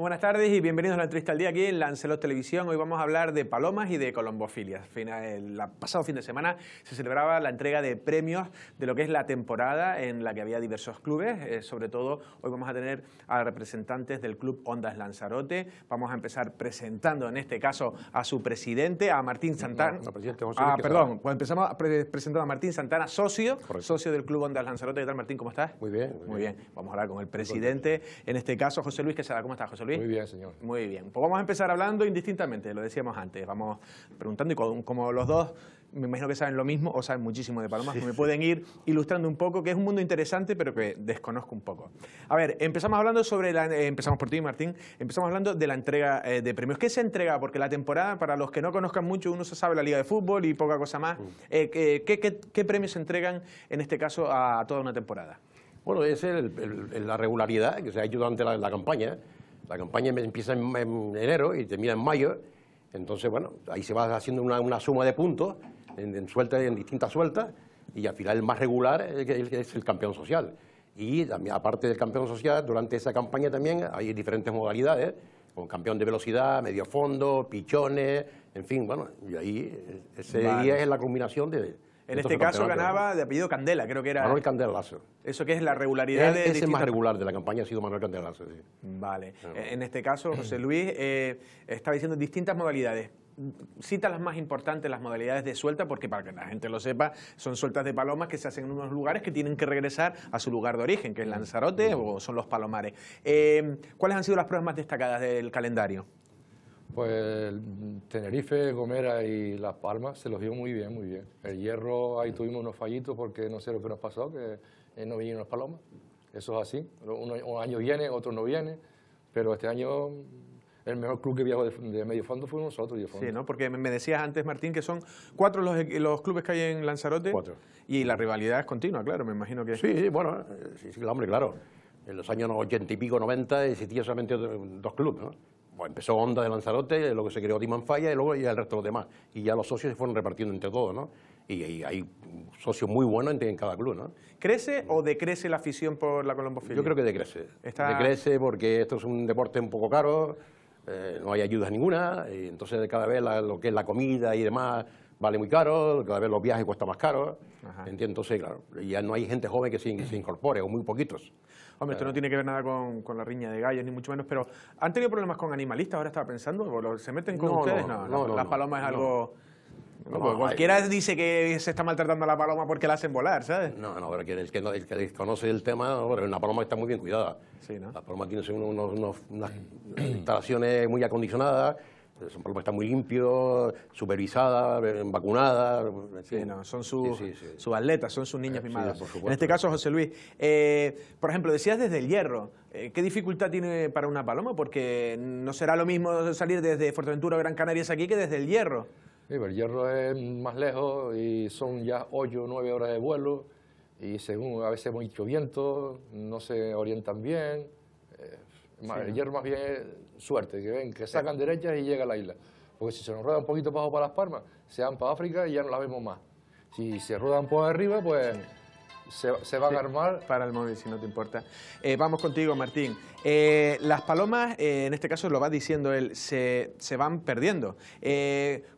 buenas tardes y bienvenidos a la entrevista al día aquí en Lancelot Televisión. Hoy vamos a hablar de palomas y de colombofilias. El pasado fin de semana se celebraba la entrega de premios de lo que es la temporada en la que había diversos clubes. Eh, sobre todo, hoy vamos a tener a representantes del club Ondas Lanzarote. Vamos a empezar presentando, en este caso, a su presidente, a Martín Santana. ah, perdón, pues empezamos presentando a Martín Santana, socio, socio del club Ondas Lanzarote. ¿Qué tal, Martín? ¿Cómo estás? Muy bien. Muy bien. Vamos a hablar con el presidente, en este caso, José Luis Quesada. ¿Cómo estás, José muy bien, señor. Muy bien. Pues vamos a empezar hablando indistintamente, lo decíamos antes. Vamos preguntando y como los dos me imagino que saben lo mismo o saben muchísimo de palomas, que me pueden ir ilustrando un poco, que es un mundo interesante pero que desconozco un poco. A ver, empezamos hablando sobre la, eh, empezamos por ti, Martín, empezamos hablando de la entrega eh, de premios. ¿Qué se entrega? Porque la temporada, para los que no conozcan mucho, uno se sabe la Liga de Fútbol y poca cosa más. Mm. Eh, ¿qué, premios se entregan en este caso a toda una temporada? Bueno, es la regularidad que se ha hecho durante la, la campaña la campaña em-, empieza en, enero y termina en mayo. Entonces, bueno, ahí se va haciendo una, suma de puntos en, suelta, en distintas sueltas y al final el más regular es, el campeón social. Y también, aparte del campeón social, durante esa campaña también hay diferentes modalidades, como campeón de velocidad, medio fondo, pichones, en fin, bueno, y ahí eh, ese día es la combinación de, en este caso ganaba de apellido Candela, creo que era. Manuel Candela Eso que es la regularidad de. Ese el más regular de la campaña ha sido Manuel Candela Sí. Vale. Ah, e, en este caso, José Luis está eh, estaba diciendo distintas modalidades cita las más importantes, las modalidades de suelta, porque para que la gente lo sepa, son sueltas de palomas que se hacen en unos lugares que tienen que regresar a su lugar de origen, que es Lanzarote mm. o son los palomares. Eh, ¿Cuáles han sido las pruebas más destacadas del calendario? Pues Tenerife, Gomera y Las Palmas se los dio muy bien, muy bien. El hierro, ahí tuvimos unos fallitos porque no sé lo que nos pasó, que eh, no vinieron las palomas. Eso es así. un año viene, otro no viene, pero este año el mejor club que viajó de, medio fondo fue nosotros. fondo. Sí, ¿no? Porque me decías antes, Martín, que son cuatro los, clubes que hay en Lanzarote. Cuatro. Y la rivalidad es continua, claro, me imagino que... Eh, sí, sí, bueno, sí, hombre, claro. En los años ochenta y pico, noventa, existían solamente dos clubes, ¿no? Pues empezó Onda de Lanzarote, luego se creó falla y luego ya el resto de los demás. Y ya los socios se fueron repartiendo entre todos, ¿no? Y, hay socios muy buenos en, cada club, ¿no? ¿Crece o decrece la afición por la colombofilia? Yo creo que decrece. Decrece porque esto es un deporte un poco caro, eh, no hay ayudas ninguna, entonces cada vez lo que es la comida y demás vale muy caro, cada vez los viajes cuesta más caro. Entonces, claro, ya no hay gente joven que se incorpore, o muy poquitos. Hombre, esto no tiene que ver nada con, con la riña de gallos, ni mucho menos, pero ¿han tenido problemas con animalistas? Ahora estaba pensando, ¿se meten con ustedes? No, no, no las palomas es algo... cualquiera dice que se está maltratando a la paloma porque la hacen volar, ¿sabes? No, no, pero el, que no, el que desconoce el tema, una paloma está muy bien cuidada. Sí, ¿no? La paloma unas instalaciones muy acondicionadas son palomas que están muy limpios, supervisadas, vacunadas. Sí, no, son sus, atletas, son sus niñas mimadas. Por en este caso, José Luis, eh, por ejemplo, decías desde el hierro, eh, ¿qué dificultad tiene para una paloma? Porque no será lo mismo salir desde Fuerteventura o Gran Canarias aquí que desde el hierro. el hierro es más lejos y son ya 8 o 9 horas de vuelo y según a veces mucho viento, no se orientan bien el hierro más bien es suerte, que ven, que sacan derecha derechas y llega a la isla. Porque si se nos rueda un poquito bajo para Las Palmas, se van para África y ya no la vemos más. Si se ruedan poco arriba, pues... Se, va van a armar. Para el móvil, si no te importa. Eh, vamos contigo, Martín. Eh, las palomas, eh, en este caso lo va diciendo él, se, se van perdiendo.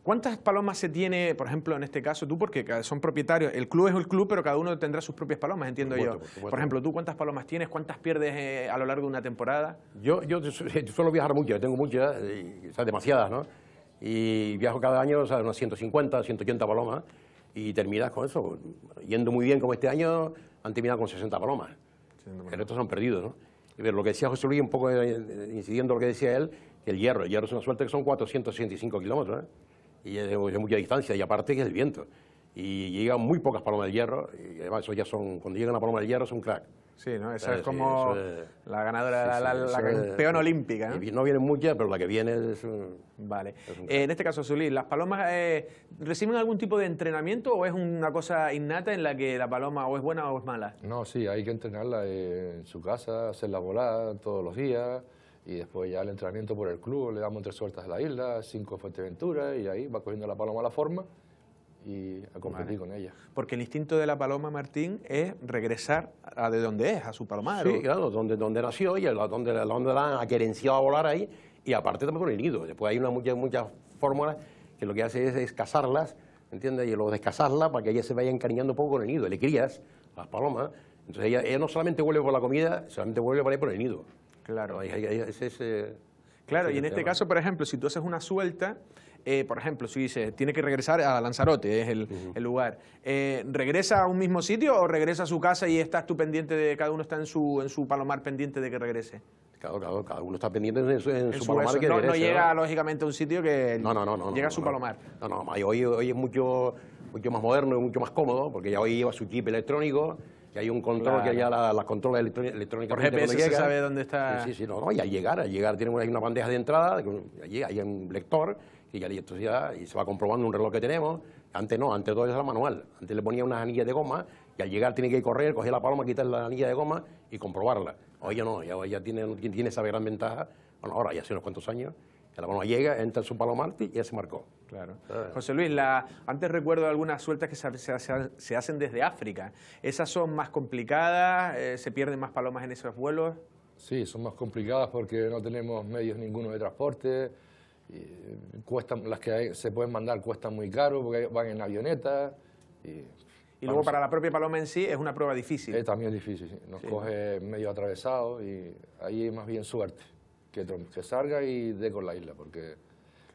¿Cuántas palomas se tiene, por ejemplo, en este caso tú? Porque son propietarios. El club es el club, pero cada uno tendrá sus propias palomas, entiendo yo. Por, ejemplo, ¿tú cuántas palomas tienes? ¿Cuántas pierdes a lo largo de una temporada? Yo, yo, yo suelo viajar mucho, tengo muchas, o sea, demasiadas, ¿no? Y viajo cada año, o sea, unas 150, 180 palomas y terminas con eso, yendo muy bien como este año, han terminado con 60 palomas. Sí, el han perdido, ¿no? Y lo que decía José Luis, un poco eh, eh, incidiendo en lo que decía él, que el hierro, el hierro es una suerte que son 465 kilómetros, ¿eh? y es de, mucha distancia, y aparte que es el viento. Y llegan muy pocas palomas de hierro, y además ya son, cuando llegan a palomas de hierro son crack. Sí, ¿no? Esa es como la ganadora, la, campeona olímpica. ¿no? viene no vienen pero la que viene es un... Vale. Eh, en este caso, Zulí, ¿las palomas eh, reciben algún tipo de entrenamiento o es una cosa innata en la que la paloma o es buena o es mala? No, sí, hay que entrenarla eh, en su casa, hacerla volar todos los días y después ya el entrenamiento por el club, le damos tres sueltas a la isla, cinco Fuerteventura y ahí va cogiendo la paloma la forma y a competir con ella. Porque el instinto de la paloma, Martín, es regresar a de donde es, a su palomar. Sí, claro, donde, donde nació y donde, donde la han querenciado a volar ahí, y aparte también con el nido. Después hay una, muchas, fórmulas que lo que hace es, descasarlas... ¿entiendes? Y lo de para que ella se vaya encariñando un poco con el nido. Le crías a las palomas, entonces ella, no solamente vuelve por la comida, solamente vuelve para por el nido. Claro. Eh, claro, y en este caso, por ejemplo, si tú haces una suelta eh, por ejemplo, si dice, tiene que regresar a Lanzarote, es el, lugar, eh, ¿regresa a un mismo sitio o regresa a su casa y estás tú pendiente de, cada uno está en su, en su palomar pendiente de que regrese? Claro, claro, cada uno está pendiente en, su, palomar. Que no, no, llega lógicamente a un sitio que llega a su palomar. No, no, hoy, hoy es mucho, mucho más moderno y mucho más cómodo, porque ya hoy lleva su chip electrónico, que hay un control, que ya las la electrónicas. Por GPS se sabe dónde está. Sí, sí, no, no, y al llegar, al llegar tiene una, una bandeja de entrada, allí hay un lector y ya y se va comprobando un reloj que tenemos. Antes no, antes todo era manual. Antes le ponía unas anillas de goma y al llegar tiene que correr, coger la paloma, quitar la anilla de goma y comprobarla. Hoy ya no, ya, ya tiene, tiene esa gran ventaja. Bueno, ahora ya hace unos cuantos años la paloma llega, entra en su palomarte y ya se marcó. Claro. Ah. José Luis, la, antes recuerdo algunas sueltas que se, se, hacen desde África. ¿Esas son más complicadas? Eh, ¿Se pierden más palomas en esos vuelos? Sí, son más complicadas porque no tenemos medios ninguno de transporte cuestan, las que se pueden mandar cuestan muy caro porque van en avioneta. Y, luego para la propia paloma en sí es una prueba difícil. Es también difícil, nos coge medio atravesado y ahí es más bien suerte. Que, que salga y dé con la isla, porque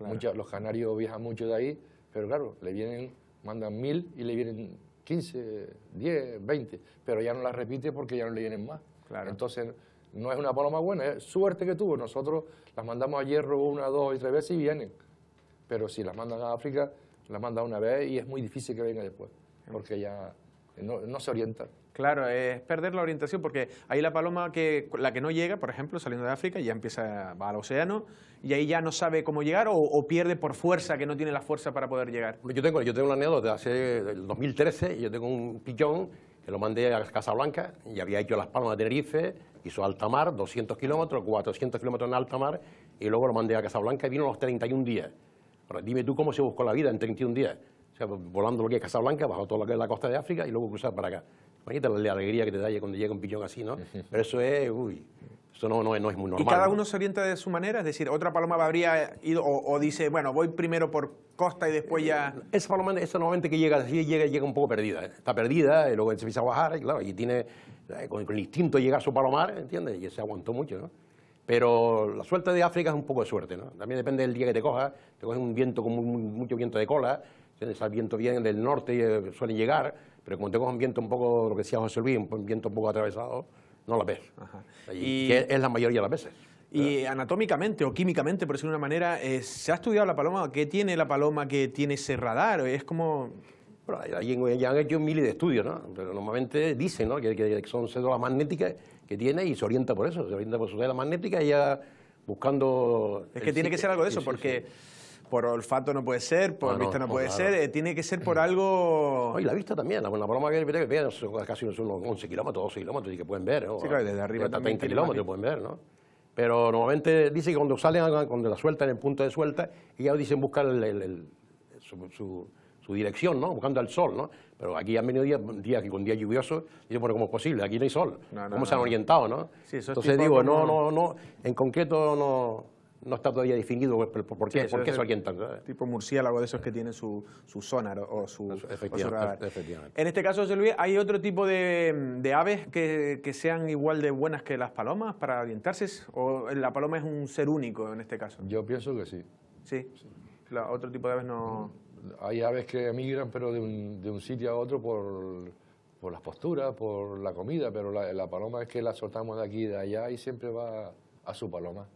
muchos, los canarios viajan mucho de ahí, pero claro, le vienen, mandan mil y le vienen 15, 10, 20, pero ya no las repite porque ya no le vienen más. Claro. Entonces no es una paloma buena, es suerte que tuvo. Nosotros las mandamos a hierro una, dos y tres veces y vienen. Pero si las mandan a África, las mandan una vez y es muy difícil que venga después, porque ya no, se orienta. Claro, es perder la orientación porque ahí la paloma que la que no llega, por ejemplo, saliendo de África, ya empieza va al océano y ahí ya no sabe cómo llegar o, pierde por fuerza que no tiene la fuerza para poder llegar. Yo tengo yo tengo una anécdota hace el 2013, yo tengo un pichón lo mandé a Casablanca y había hecho Las Palmas de Tenerife, hizo alta mar, 200 kilómetros, 400 kilómetros en alta mar, y luego lo mandé a Casablanca y vino a los 31 días. dime tú cómo se buscó la vida en 31 días. O sea, volando lo que es Casablanca, bajo toda lo que la costa de África y luego cruzar para acá. Imagínate la, alegría que te da cuando llega un pillón así, ¿no? Pero eso es, uy, eso no, es muy normal. ¿Y cada uno se orienta de su manera? Es decir, otra paloma habría ido o, dice, bueno, voy primero por costa y después ya... Eh, esa paloma, esa normalmente que llega así, llega, llega un poco perdida. ¿eh? Está perdida, y eh, luego se empieza a bajar, y claro, y tiene, con, el instinto llega a su palomar, ¿entiendes? Y se aguantó mucho, ¿no? Pero la suerte de África es un poco de suerte, ¿no? También depende del día que te cojas. Te coges un viento con mucho viento de cola, tienes al viento bien del norte y suele llegar, pero como te coges un viento un poco, lo que decía José Luis, un viento un poco atravesado no la ves. Y, es la mayoría de las veces. Y anatómicamente o químicamente, por decirlo de una manera, eh, ¿se ha estudiado la paloma? ¿Qué tiene la paloma que tiene ese radar? Es como... Bueno, ya han hecho miles de estudios, ¿no? Pero normalmente dicen, ¿no? Que, son células magnéticas que tiene y se orienta por eso, se orienta por su magnética y ya buscando... Es que tiene que ser algo de eso, porque por olfato no puede ser, por vista no, puede ser, eh, tiene que ser por mm. algo... Y la vista también, la, la paloma que viene que casi son unos 11 kilómetros, 12 kilómetros y que pueden ver, Sí, claro, desde arriba Hasta 20 kilómetros pueden ver, ¿no? Pero normalmente dice que cuando salen, cuando la suelta, en el punto de suelta, ellos dicen buscar el, su, su, dirección, ¿no? Buscando el sol, ¿no? Pero aquí han venido días, con días lluviosos, y yo, bueno, ¿cómo es posible? Aquí no hay sol. ¿Cómo se han orientado, no? Entonces digo, no, no, no, en concreto no no está todavía definido por, qué, por qué se Tipo murciélago de esos que tienen su, su sonar o su, En este caso, ¿hay otro tipo de, aves que, sean igual de buenas que las palomas para orientarse? ¿O la paloma es un ser único en este caso? Yo pienso que sí. ¿Sí? La, otro tipo de aves no... Hay aves que emigran, pero de un, de un sitio a otro por, por las posturas, por la comida, pero la, la paloma es que la soltamos de aquí y de allá y siempre va a su paloma.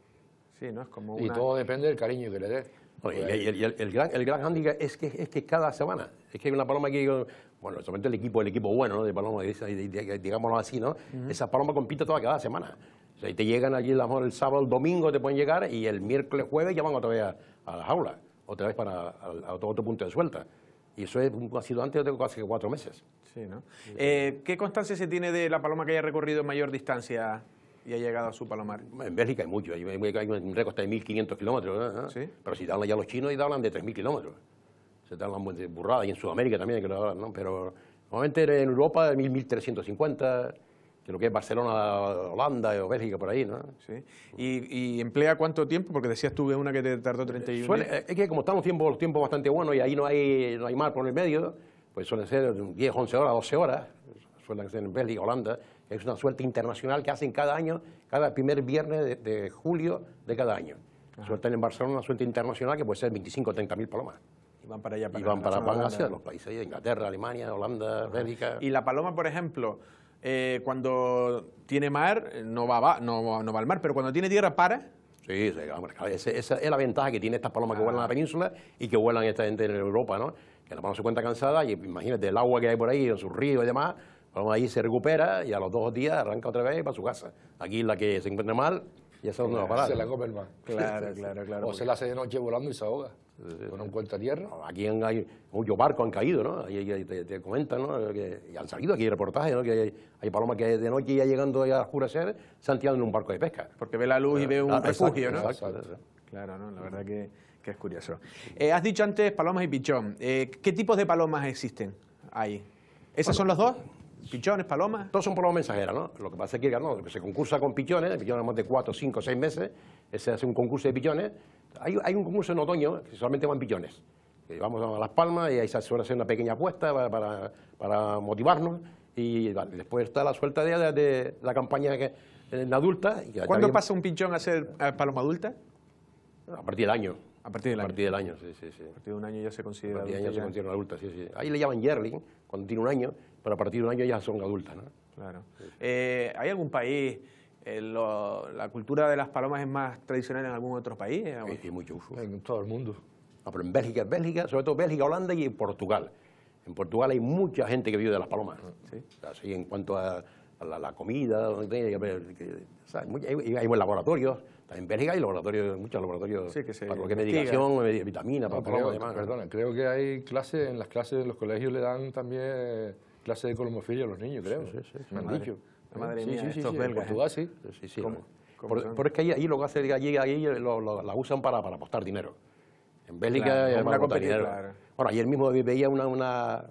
Y todo depende del cariño que le des. el, gran, el gran hándicap es que, es que cada semana, es que hay una paloma que, bueno, solamente el equipo, el equipo bueno, ¿no? De paloma, digámoslo así, ¿no? Esa paloma compite toda cada semana. O sea, te llegan allí, a lo mejor el sábado, el domingo te pueden llegar y el miércoles, jueves ya van otra vez a, las la jaula, otra vez para a, otro, punto de suelta. Y eso ha sido antes, de tengo casi cuatro meses. Sí, ¿no? Eh, ¿Qué constancia se tiene de la paloma que haya recorrido mayor distancia y ha llegado a su palomar. En Bélgica hay mucho, hay, un récord de 1.500 kilómetros. ¿Ah? ¿Sí? Pero si te hablan ya los chinos, y hablan de 3.000 kilómetros. Se te hablan de burradas, y en Sudamérica también, que lo ¿no? Pero normalmente en Europa de 1.350, que lo que es Barcelona, Holanda o Bélgica, por ahí, ¿no? Sí. ¿Y, emplea cuánto tiempo? Porque decías tú que una que te tardó 31 Suele, Es que como estamos tiempo, los tiempos bastante buenos y ahí no hay, no hay mar por el medio, pues suelen ser 10, 11 horas, 12 horas, suelen ser en Bélgica, Holanda, es una suerte internacional que hacen cada año, cada primer viernes de, julio de cada año. la Sueltan en Barcelona una suerte internacional que puede ser 25 o 30 mil palomas. Y van para allá, para, y van para, los países de Inglaterra, Alemania, Holanda, Bélgica. Y la paloma, por ejemplo, eh, cuando tiene mar, no va, no, va al mar, pero cuando tiene tierra, para. Sí, sí, esa es la ventaja que tiene estas palomas que vuelan a la península y que vuelan esta gente en Europa, ¿no? Que la paloma se cuenta cansada y imagínate el agua que hay por ahí, en sus ríos y demás, Paloma ahí, se recupera y a los dos días arranca otra vez para su casa. Aquí la que se encuentra mal, ya es donde va a parar. Se la come el mar. Claro, claro, claro. O se la hace de noche volando y se ahoga. Con un cuenta tierra. aquí hay muchos barcos han caído, ¿no? Ahí, te, ¿no? y han salido aquí reportajes, ¿no? Que hay, palomas que de noche ya llegando a oscurecer se han en un barco de pesca. Porque ve la luz y ah, ve un refugio, ¿no? Exacto. Claro, ¿no? La verdad que, es curioso. Eh, has dicho antes palomas y pichón. Eh, ¿Qué tipos de palomas existen ahí? ¿Esas son las dos? pichones, palomas. Todos son palomas mensajeras, ¿no? Lo que pasa es que se concursa con pichones, pichones más de 4, 5, 6 meses, se hace un concurso de pichones. Hay, un concurso en otoño que solamente van pichones. Vamos a Las Palmas y ahí se suele hacer una pequeña apuesta para, motivarnos. Y después está la suelta de, de, la campaña en adulta. ¿Cuándo pasa un pichón a ser paloma adulta? A partir del año. A partir del año. A partir del año, A partir de un año ya se considera adulta. A partir de año se considera sí, sí. Ahí le llaman yearling, cuando tiene un año, pero a partir de un año ya son adultas, Claro. Eh, ¿Hay algún país, eh, la cultura de las palomas es más tradicional en algún otro país? sí, mucho uso. En todo el mundo. Ah, pero en Bélgica, Bélgica, sobre todo Bélgica, Holanda y Portugal. En Portugal hay mucha gente que vive de las palomas. Así ah, en cuanto a, la, comida, hay, buen hay, laboratorios en Bélgica hay laboratorios, muchos laboratorios que para cualquier medicación, vitamina, para demás. Perdona, creo que hay clases, en las clases, en los colegios le dan también eh, clases de colomofilia a los niños, creo. Sí, sí, sí. Me han madre, dicho. Madre mía, estos belgas. En ¿eh? Portugal sí. sí, sí ¿Cómo? ¿Cómo por, es que ahí lo que hace, allí, allí lo, la usan para, para apostar dinero. En Bélgica claro, eh, es una Bueno, ayer mismo veía una, una,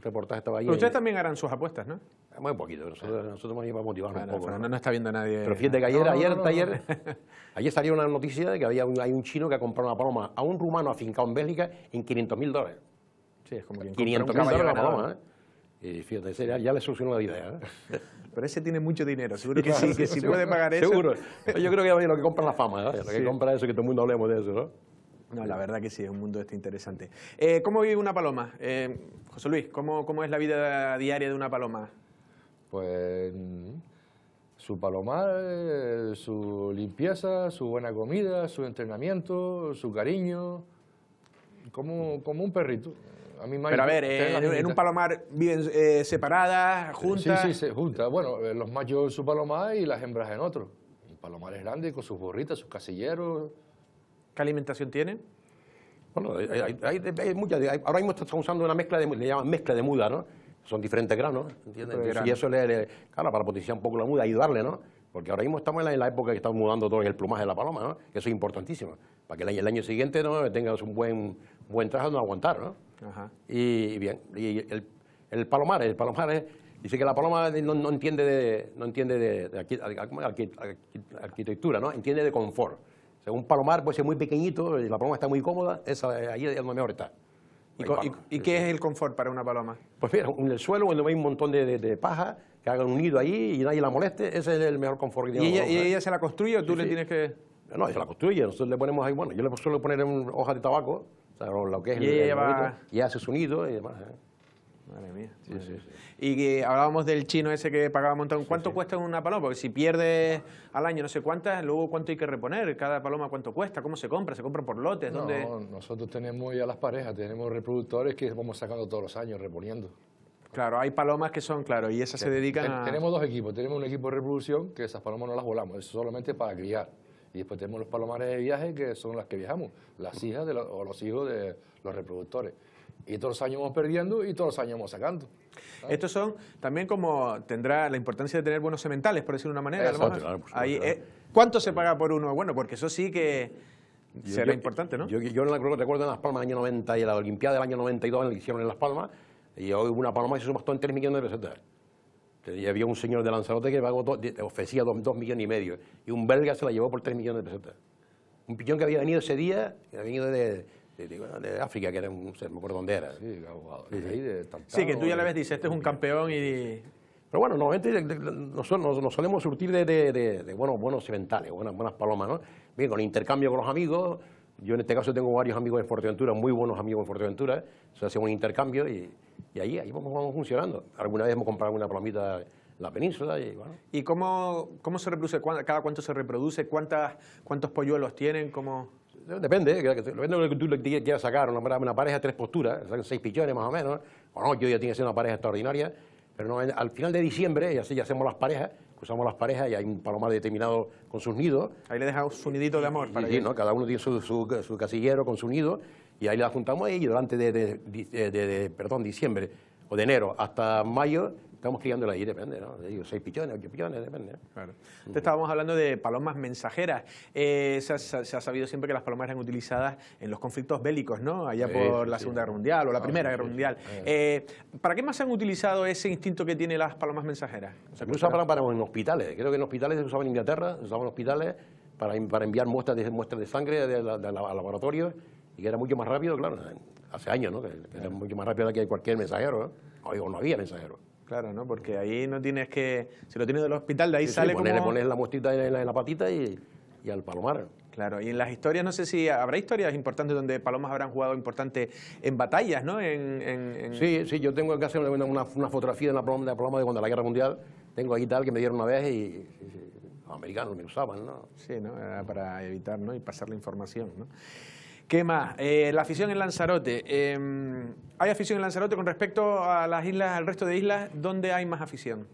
reportaje ustedes también harán sus apuestas, ¿no? Muy poquito, nosotros, nosotros a ir para claro, un poco. ¿no? está viendo nadie. Pero fíjate que ayer, ayer, ayer, ayer salió una noticia de que había un, hay un chino que ha comprado una paloma a un rumano afincado en Bélgica en 500 mil dólares. Sí, es como 500 mil dólares la paloma, ¿eh? Y fíjate, ya, le solucionó la idea. ¿eh? Pero ese tiene mucho dinero, seguro que sí, que si puede pagar eso. Yo creo que es lo que compra la fama, ¿eh? lo que compra eso, que todo el mundo hablemos de eso, ¿no? No, la verdad que sí, es un mundo este interesante. Eh, ¿Cómo vive una paloma? Eh, José Luis, ¿cómo, es la vida diaria de una paloma? Pues mm, su palomar, eh, su limpieza, su buena comida, su entrenamiento, su cariño, como, como un perrito. A mí Pero a ver, en, un palomar viven separadas, juntas. Sí, sí, juntas. Bueno, los machos su palomar y las hembras en otro. Un palomar es grande, con sus borritas, sus casilleros alimentación tienen? Bueno, hay, muchas. ahora mismo estamos usando una mezcla de, le llaman mezcla de muda, ¿no? Son diferentes granos, ¿entiendes? y eso le, claro, para potenciar un poco la muda, ayudarle, ¿no? Porque ahora mismo estamos en la, época que estamos mudando todo el plumaje de la paloma, ¿no? Eso es importantísimo, para que el año, siguiente ¿no? tengas un buen, buen traje, no aguantar, ¿no? Y, bien, el, palomar, el palomar Dice que la paloma no, entiende de, no entiende de arquitectura, ¿no? entiende de confort un palomar puede ser muy pequeñito, la paloma está muy cómoda, esa, ahí es donde mejor está. ¿Y, qué es el confort para una paloma? Pues mira, en el suelo donde hay un montón de, paja, que hagan un nido ahí y nadie la moleste, ese es el mejor confort que tiene. ¿Y ¿eh? ella, se la construye o tú le tienes que...? No, ella se la construye, nosotros le ponemos ahí, bueno, yo le suelo poner hoja de tabaco, o lo, que es y y hace su nido y demás. ¿eh? Madre mía. Y, hablábamos del chino ese que pagaba montón. ¿Cuánto cuesta una paloma? Porque si pierde al año no sé cuántas, luego cuánto hay que reponer. Cada paloma cuánto cuesta, cómo se compra, se compra por lotes. No, nosotros tenemos ya las parejas, tenemos reproductores que vamos sacando todos los años, reponiendo. Claro, hay palomas que son, claro, y esas se dedican Tenemos dos equipos, tenemos un equipo de reproducción que esas palomas no las volamos, es solamente para criar. Y después tenemos los palomares de viaje que son las que viajamos, las hijas de o los hijos de los reproductores. Y todos los años vamos perdiendo y todos los años vamos sacando. Estos son también como tendrá la importancia de tener buenos sementales, por decirlo de una manera. Ahí, eh, ¿Cuánto se paga por uno? Bueno, porque eso sí que será importante, ¿no? Yo, yo recuerdo en Las Palmas del año 90 y la Olimpiada del año 92 en la hicieron en Las Palmas y hoy hubo una paloma y se subastó en 3 millones de pesetas. Y había un señor de Lanzarote que ofrecía 2 millones y medio y un belga se la llevó por 3 millones de pesetas. Un piñón que había venido ese día, que había venido de este, de África, que era un, no por donde dónde era. Sí, Sí, que tú ya le ves, dices, este es un campeón y... Pero bueno, normalmente nosotros nos, solemos surtir de, buenos, buenos cementales, buenas, buenas palomas, ¿no? Bien, con intercambio con los amigos, yo en este caso tengo varios amigos de Fuerteventura, muy buenos amigos de Fuerteventura, se hace un intercambio y, ahí, ahí vamos, vamos, funcionando. Alguna vez hemos comprado una palomita en la península y bueno. ¿Y cómo, cómo se reproduce? ¿Cada cuánto se reproduce? ¿Cuántas, ¿Cuántos polluelos tienen? ¿Cómo... Depende, depende de lo que tú quieras sacar, una, pareja de tres posturas, ...seis pichones más o menos, o no, yo ya tiene que ser una pareja extraordinaria, pero al final de diciembre, ya, ya hacemos las parejas, cruzamos las parejas y hay un palomar determinado con sus nidos. Ahí le dejamos su nidito de amor. Para ¿no? cada uno tiene su, su, casillero con su nido y ahí la juntamos ahí y durante de, perdón, diciembre o de enero hasta mayo estamos criándola ahí, depende, ¿no? seis pichones, ocho pichones, depende. Claro. Entonces estábamos hablando de palomas mensajeras. Eh, se, ha, sabido siempre que las palomas eran utilizadas en los conflictos bélicos, ¿no? Allá por la Segunda Guerra Mundial o la ah, Primera Guerra Mundial. Eh. Eh, ¿Para qué más se han utilizado ese instinto que tienen las palomas mensajeras? se usaban para, en hospitales. Creo que en hospitales se usaban en Inglaterra, se usaban en hospitales para, enviar muestras de, muestras de sangre de la, a laboratorios y que era mucho más rápido, claro, hace años, ¿no? era mucho más rápido que cualquier mensajero, ¿no? O no había mensajero. Claro, ¿no? Porque ahí no tienes que... Si lo tienes del hospital, de ahí sale pues como... Le pones la postita en la, patita y, al palomar. Claro, y en las historias, no sé si habrá historias importantes donde palomas habrán jugado importante en batallas, ¿no? En, Sí, sí, yo tengo que casa una, fotografía de la paloma, de cuando la guerra mundial, tengo ahí tal que me dieron una vez y, los americanos me usaban, ¿no? Sí, ¿no? para evitar, Y pasar la información, ¿no? ¿Qué más? Eh, la afición en Lanzarote. Em, ¿Hay afición en Lanzarote con respecto a las islas, al resto de islas? ¿Dónde hay más afición?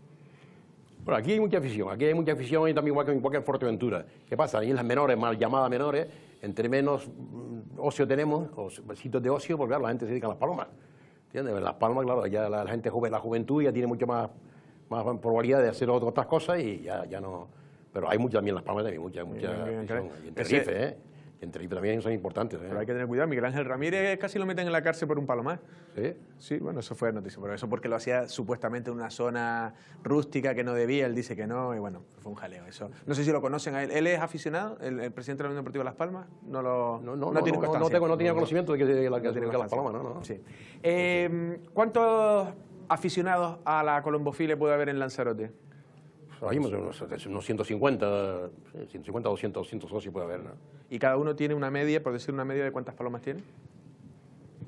Bueno, aquí hay mucha afición, aquí hay mucha afición y también igual en cualquier Fuerteventura. ¿Qué pasa? En islas menores, mal llamadas menores, entre menos mm, ocio tenemos, o pues, sitios de ocio, porque claro, la gente se dedica a las palomas. ¿Entiendes? Las palomas, claro, ya la, gente joven, la juventud ya tiene mucho más, probabilidad de hacer otras cosas y ya, no... Pero hay muchas también en las palmas, también muchas, mucha Bien, ¿eh? entre ellos también son importantes. ¿eh? Pero hay que tener cuidado. Miguel Ángel Ramírez casi lo meten en la cárcel por un más ¿Sí? Sí, bueno, eso fue noticia. Pero eso porque lo hacía supuestamente en una zona rústica que no debía. Él dice que no y bueno, fue un jaleo. Eso. No sé si lo conocen. a ¿Él, él es aficionado? ¿El, presidente de la Unión Deportiva de Las Palmas? No lo no, no, no, no, tenía conocimiento de que, de la, que Las Palmas. ¿no? Sí. Eh, ¿Cuántos aficionados a la colombofile puede haber en Lanzarote? Hay unos, 150, 150, 200, 200 socios puede haber. ¿no? ¿Y cada uno tiene una media, por decir una media, de cuántas palomas tiene?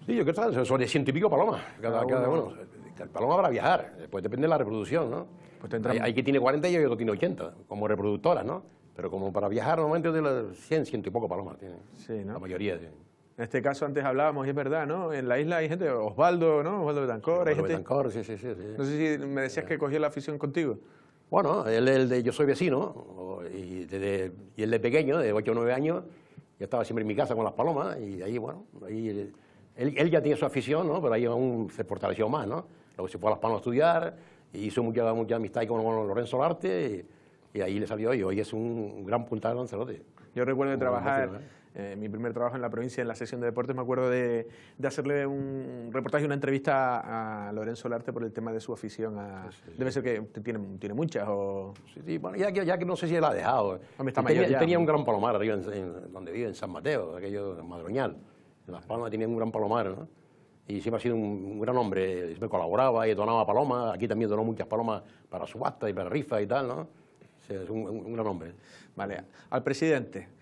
Sí, yo creo que son de ciento y pico palomas. Cada, cada uno. Cada El paloma para viajar, después depende de la reproducción, ¿no? Pues hay, que tiene 40 y otro tiene 80, como reproductoras, ¿no? Pero como para viajar normalmente de 100, ciento y poco palomas tiene Sí, ¿no? La mayoría. En este caso antes hablábamos, y es verdad, ¿no? En la isla hay gente, Osvaldo, ¿no? Osvaldo Betancor, hay Osvaldo gente... Betancor, sí, sí, sí, sí, No sé si me decías que cogió la afición contigo. Bueno, él, el de yo soy vecino, y, él de pequeño, de 8 o 9 años, yo estaba siempre en mi casa con las palomas, y ahí, bueno, ahí, él, ya tiene su afición, ¿no? pero ahí aún se fortaleció más, ¿no? Luego se fue a las palomas a estudiar, y hizo mucha, mucha amistad con, Lorenzo Larte, y, ahí le salió, y hoy es un gran puntal de Lanzarote. Yo recuerdo de trabajar... ¿eh? Eh, mi primer trabajo en la provincia, en la sección de deportes, me acuerdo de, de hacerle un reportaje, una entrevista a Lorenzo Larte por el tema de su afición. Debe ser que tiene, tiene muchas. O... Sí, bueno, ya que, ya que no sé si él ha dejado. Eh. tenía, un gran palomar arriba donde vive, en San Mateo, aquello en Madroñal. En Las Palmas tenía un gran palomar, ¿no? Y siempre ha sido un, gran hombre. Me colaboraba y donaba palomas. Aquí también donó muchas palomas para subasta y para rifas y tal, ¿no? es un, un gran hombre. Vale. Al presidente.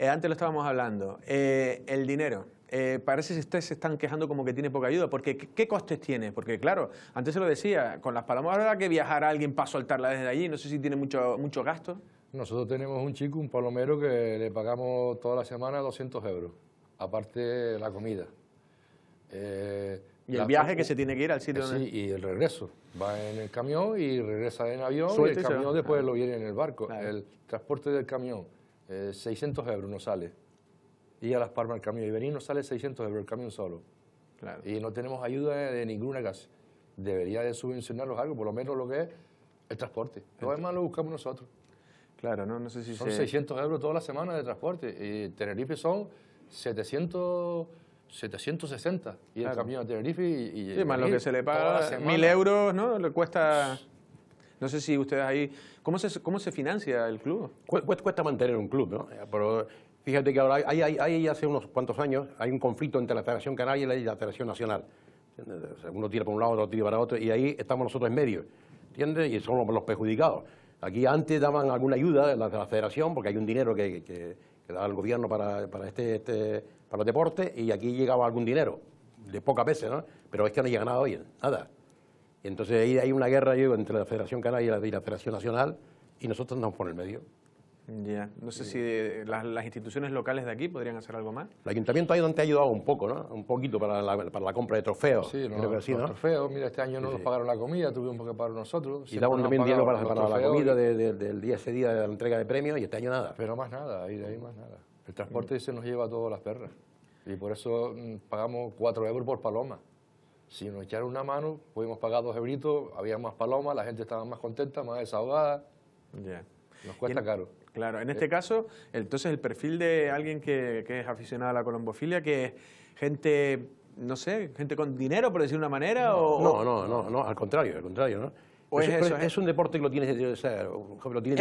Eh, antes lo estábamos hablando. Eh, el dinero. Eh, parece que ustedes se están quejando como que tiene poca ayuda, porque ¿qué, costes tiene? Porque claro, antes se lo decía, con las palomas, ¿verdad que viajar a alguien para soltarla desde allí? No sé si tiene mucho, mucho gasto. Nosotros tenemos un chico, un palomero, que le pagamos toda la semana 200 euros, aparte la comida. y el viaje que se tiene que ir al sitio. donde... Sí, y el regreso. Va en el camión y regresa en avión y el camión después ah. lo viene en el barco. El transporte del camión 600 euros nos sale. Y a Las Palmas el camión. Y venir nos sale 600 euros el camión solo. Y no tenemos ayuda de ninguna casa. Debería de subvencionarlos algo, por lo menos lo que es el transporte. Lo lo buscamos nosotros. Claro, no, no sé si Son 600 euros toda la semana de transporte. Y Tenerife son 700... 760 y el camión a Tenerife y, sí, más lo que se le paga mil euros no le cuesta no sé si ustedes ahí, ¿cómo se, cómo se financia el club? Cuesta, mantener un club, ¿no? Eh, pero fíjate que ahora hay, hace unos cuantos años hay un conflicto entre la Federación Canaria y la Federación Nacional. Uno tira para un lado, otro tira para otro, y ahí estamos nosotros en medio, ¿entiendes? Y somos los perjudicados. Aquí antes daban alguna ayuda de la, federación, porque hay un dinero que, que, da el gobierno para, para este, este, para los deportes, y aquí llegaba algún dinero, de pocas veces, ¿no? Pero es que no llega nada hoy, nada entonces ahí hay una guerra entre la Federación Canaria y la Federación Nacional y nosotros andamos por el medio. Ya, no sé si eh, las, instituciones locales de aquí podrían hacer algo más. El ayuntamiento ahí donde ha ayudado un poco, ¿no? Un poquito para la, compra de trofeos. Sí, no, trofeos. Mira, este año no nos pagaron la comida, tuvimos que pagar nosotros. Y daban también dinero para, para la comida del día ese día de la entrega de premios y este año nada. Pero más nada, ahí, ahí más nada. El transporte mm. se nos lleva a todas las perras. Y por eso mm, pagamos 4 euros por paloma si nos echaron una mano, pudimos pagar dos euritos, había más palomas, la gente estaba más contenta, más desahogada. Yeah. Nos cuesta caro. Claro, en eh. este caso, entonces el perfil de alguien que, que es aficionado a la colombofilia, que es gente, no sé, gente con dinero, por decir una manera, o... No, no, no, no, al contrario, al contrario, ¿no? Pues es, un deporte que lo tienes, ¿Es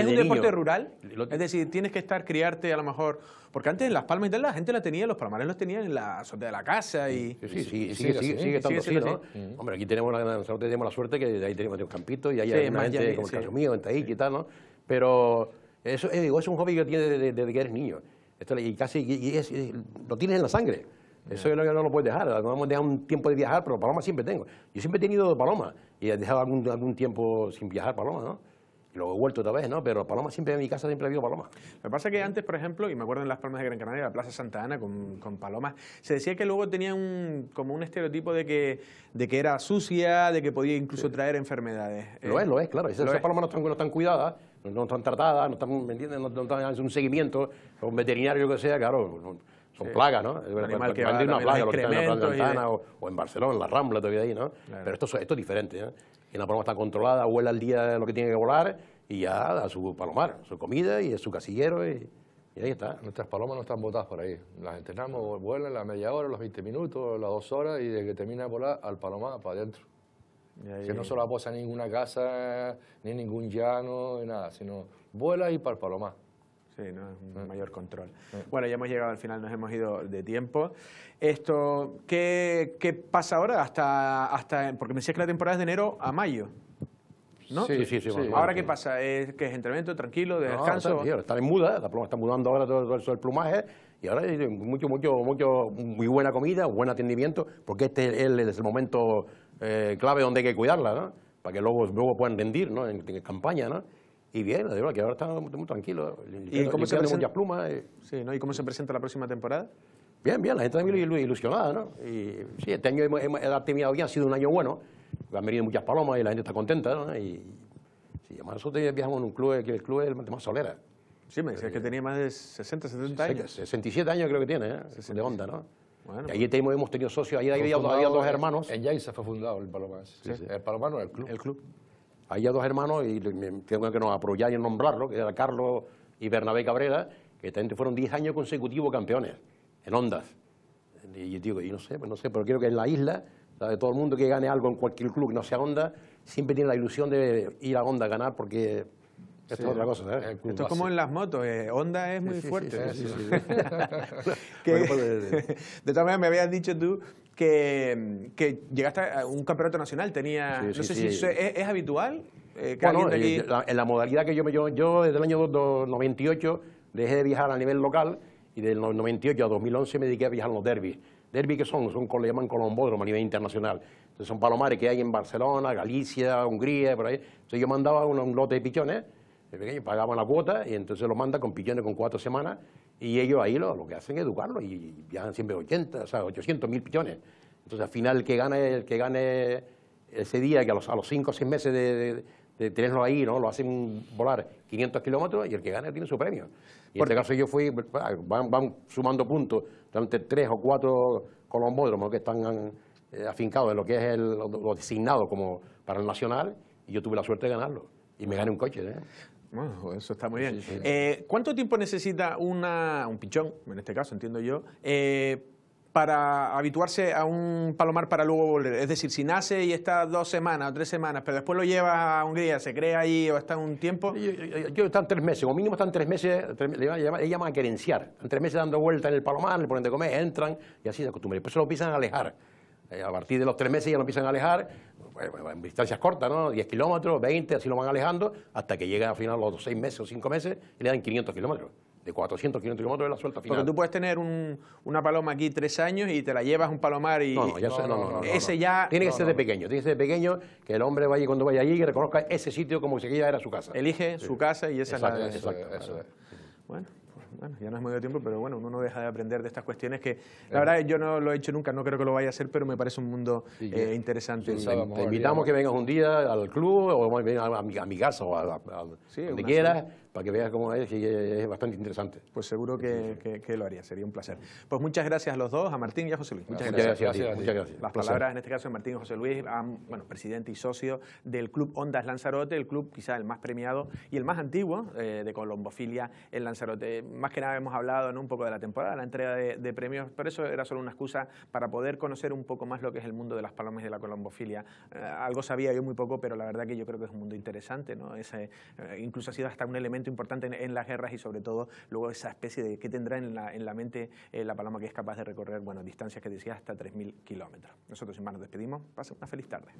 un deporte rural? Es decir, tienes que estar, criarte a lo mejor... Porque antes en Las Palmas y tal, la gente la tenía, los palmares los tenían en la azotea de la casa y... Sí, sí, sí, sigue, sigue, estando así, ¿no? Hombre, aquí tenemos la, nosotros tenemos la suerte que ahí tenemos un campito y ahí hay más gente, como el caso mío, en y tal, ¿no? Pero eso, eh, digo, es un hobby que tienes desde, que eres niño. Esto, y casi lo tienes en la sangre. Eso yo no, no, lo puedo dejar. No hemos dejado un tiempo de viajar, pero palomas siempre tengo. Yo siempre he tenido palomas y he dejado algún, algún tiempo sin viajar palomas, ¿no? Y luego he vuelto otra vez, ¿no? Pero palomas siempre en mi casa siempre ha habido palomas. Lo pasa que antes, por ejemplo, y me acuerdo en Las Palmas de Gran Canaria, la Plaza Santa Ana con, con palomas, se decía que luego tenía un, como un estereotipo de que, de que era sucia, de que podía incluso traer enfermedades. Lo es, lo es, claro. Eh, esas, palomas no están, cuidadas, no, están tratadas, no están, ¿me entiendes? No, están un seguimiento, un veterinario lo que sea, claro. Con plagas, ¿no? Un animal que una plaga, lo en la o, en Barcelona, en la Rambla, todavía ahí, ¿no? Pero esto, esto es diferente, ¿no? ¿eh? la paloma está controlada, vuela al día lo que tiene que volar y ya a su palomar, su comida y su casillero y, ahí está. Nuestras palomas no están botadas por ahí. Las entrenamos, vuelan la media hora, los 20 minutos, las dos horas y desde que termina de volar al palomar para adentro. Que no se la posa en ninguna casa, ni ningún llano, ni nada, sino vuela y para el palomar. Sí, ¿no? Mm. mayor control. Mm. Bueno, ya hemos llegado al final, nos hemos ido de tiempo. Esto, ¿qué, qué pasa ahora? Hasta, hasta, porque me decías que la temporada es de enero a mayo. ¿No? Sí, sí, sí. ¿Ahora qué pasa? ¿Es que es entrenamiento tranquilo, de descanso? Está, está, en muda, la pluma está mudando ahora todo, el plumaje y ahora mucho, mucho, mucho, muy buena comida, buen atendimiento, porque este es, el momento eh, clave donde hay que cuidarla, ¿no? Para que luego, luego puedan rendir, ¿no? En, en campaña, ¿no? Y bien, digo que ahora está muy, tranquilo. ¿Y cómo, se presenta... plumas, eh. Sí, ¿no? ¿Y cómo se presenta la próxima temporada? Bien, bien, la gente también ilusionada, ¿no? Y este año hemos, hemos terminado ha sido un año bueno. Han venido muchas palomas y la gente está contenta, ¿no? Y, además nosotros viajamos en un club, que el club es el más solera. Sí, me decías que eh, tenía más de 60, 70 años. 67 años creo que tiene, ¿eh? De onda, ¿no? Bueno, y pues allí hemos, tenido socios, ahí había, dos hermanos. En se fue fundado el Palomar. Sí, El Palomar no, el club. El club. Hay dos hermanos, y tengo que nos apoyar y nombrarlo, que era Carlos y Bernabé Cabrera, que fueron 10 años consecutivos campeones en ondas. Y digo, y no sé, pues no sé, pero creo que en la isla, de todo el mundo que gane algo en cualquier club no sea onda, siempre tiene la ilusión de ir a onda a ganar porque esto es otra cosa. ¿eh? Esto es como en las motos, eh, es muy fuerte. de todas maneras, me habías dicho tú Mm, que, llegaste a un campeonato nacional, tenía, no sé si es, habitual. Eh, eh en la modalidad que yo me yo, yo desde el año 98 dejé de viajar a nivel local y del 98 a 2011 me dediqué a viajar a los derbis. ¿Derbis que son? Son le llaman colombódromo a nivel internacional. Entonces son palomares que hay en Barcelona, Galicia, Hungría, por ahí. Entonces yo mandaba un, lote de pichones, de pagaban la cuota y entonces los manda con pichones con cuatro semanas y ellos ahí lo, lo que hacen es educarlo y viajan siempre 80, o sea, 800 mil pichones. Entonces, al final, el que gane, el que gane ese día, que a los, a 5 o 6 meses de, de, tenerlo ahí, ¿no? lo hacen volar 500 kilómetros y el que gane tiene su premio. Y en este caso yo fui, van, sumando puntos durante tres o cuatro colombódromos que están eh, afincados en lo que es el, lo, designado como para el nacional y yo tuve la suerte de ganarlo y me gané un coche. ¿eh? eso está muy bien. Eh, ¿Cuánto tiempo necesita una, un pichón, en este caso entiendo yo, eh, para habituarse a un palomar para luego volver? Es decir, si nace y está dos semanas o tres semanas, pero después lo lleva a Hungría, se crea ahí o está un tiempo. Yo, están tres meses, como mínimo están tres meses, le, llaman, a querenciar. Están tres meses dando vueltas en el palomar, le ponen de comer, entran y así se acostumbran. Después se lo empiezan a alejar. Eh, a partir de los tres meses ya lo empiezan a alejar en distancias cortas, ¿no? 10 kilómetros, 20, así lo van alejando, hasta que llega al final los 6 meses o 5 meses y le dan 500 kilómetros. De 400, 500 kilómetros es la suelta final. Porque tú puedes tener un, una paloma aquí tres años y te la llevas a un palomar y... No, no, no, Ese ya... Tiene que ser de pequeño, tiene que ser de pequeño, que el hombre vaya cuando vaya allí y reconozca ese sitio como si aquella era su casa. Elige su casa y esa es la... Exacto, eso, Bueno bueno, ya no es medio tiempo, pero bueno, uno no deja de aprender de estas cuestiones que, la verdad, yo no lo he hecho nunca, no creo que lo vaya a hacer, pero me parece un mundo eh, interesante. te, invitamos que vengas un día al club o a mi, casa o a, donde quieras para que veas cómo es y es bastante interesante. Pues seguro que, lo haría, sería un placer. Pues muchas gracias a los dos, a Martín y a José Luis. Muchas, gracias. muchas gracias. Las palabras en este caso de Martín y José Luis, bueno, presidente y socio del Club Ondas Lanzarote, el club quizá el más premiado y el más antiguo eh, de colombofilia en Lanzarote. Más que nada hemos hablado en un poco de la temporada, la entrega de, premios, pero eso era solo una excusa para poder conocer un poco más lo que es el mundo de las palomas y de la colombofilia. Eh, algo sabía yo muy poco, pero la verdad que yo creo que es un mundo interesante, ¿no? Eh, incluso ha sido hasta un elemento importante en, las guerras y sobre todo luego esa especie de qué tendrá en la, en la mente eh, la paloma que es capaz de recorrer distancias que decía hasta 3.000 kilómetros. Nosotros sin más nos despedimos. Pase una feliz tarde.